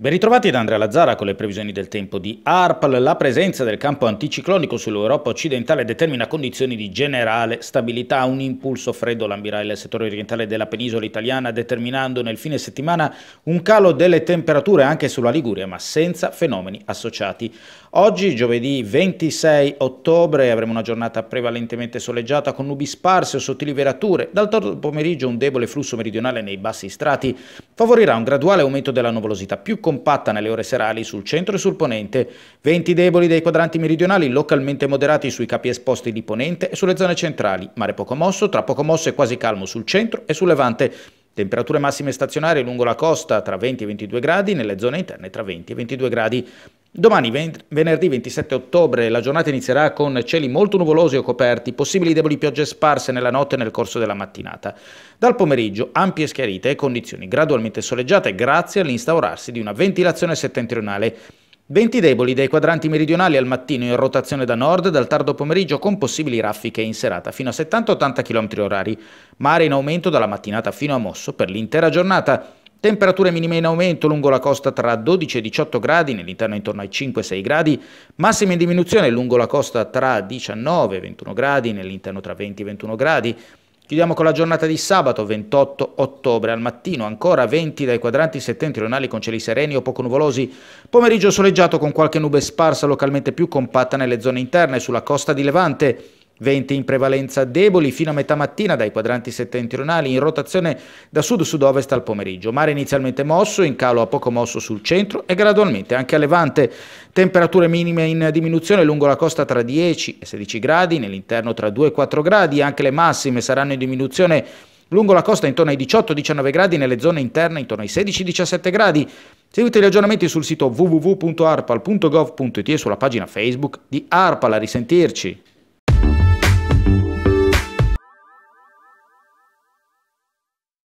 Ben ritrovati da Andrea Lazzara con le previsioni del tempo di ARPAL. La presenza del campo anticiclonico sull'Europa occidentale determina condizioni di generale stabilità. Un impulso freddo lambirà il settore orientale della penisola italiana, determinando nel fine settimana un calo delle temperature anche sulla Liguria, ma senza fenomeni associati. Oggi, giovedì 26 ottobre, avremo una giornata prevalentemente soleggiata con nubi sparse o sottili velature. Dal tardo pomeriggio un debole flusso meridionale nei bassi strati favorirà un graduale aumento della nuvolosità più compatta nelle ore serali sul centro e sul ponente, venti deboli dei quadranti meridionali localmente moderati sui capi esposti di ponente e sulle zone centrali, mare poco mosso, tra poco mosso e quasi calmo sul centro e sul levante, Temperature massime stazionarie lungo la costa tra 20 e 22 gradi, nelle zone interne tra 20 e 22 gradi. Domani, venerdì 27 ottobre, la giornata inizierà con cieli molto nuvolosi o coperti, possibili deboli piogge sparse nella notte e nel corso della mattinata. Dal pomeriggio, ampie schiarite e condizioni gradualmente soleggiate grazie all'instaurarsi di una ventilazione settentrionale. Venti deboli dai quadranti meridionali al mattino in rotazione da nord dal tardo pomeriggio con possibili raffiche in serata fino a 70-80 km h mare in aumento dalla mattinata fino a mosso per l'intera giornata. Temperature minime in aumento lungo la costa tra 12 e 18 gradi, nell'interno intorno ai 5-6 gradi, massime in diminuzione lungo la costa tra 19 e 21 gradi, nell'interno tra 20 e 21 gradi. Chiudiamo con la giornata di sabato 28 ottobre al mattino, ancora 20 dai quadranti settentrionali con cieli sereni o poco nuvolosi, pomeriggio soleggiato con qualche nube sparsa localmente più compatta nelle zone interne sulla costa di Levante. Venti in prevalenza deboli fino a metà mattina dai quadranti settentrionali in rotazione da sud-sud-ovest al pomeriggio. Mare inizialmente mosso, in calo a poco mosso sul centro e gradualmente anche a levante. Temperature minime in diminuzione lungo la costa tra 10 e 16 gradi, nell'interno tra 2 e 4 gradi, anche le massime saranno in diminuzione lungo la costa intorno ai 18-19 gradi, nelle zone interne intorno ai 16-17 gradi. Seguite gli aggiornamenti sul sito www.arpal.gov.it e sulla pagina Facebook di Arpal. A risentirci!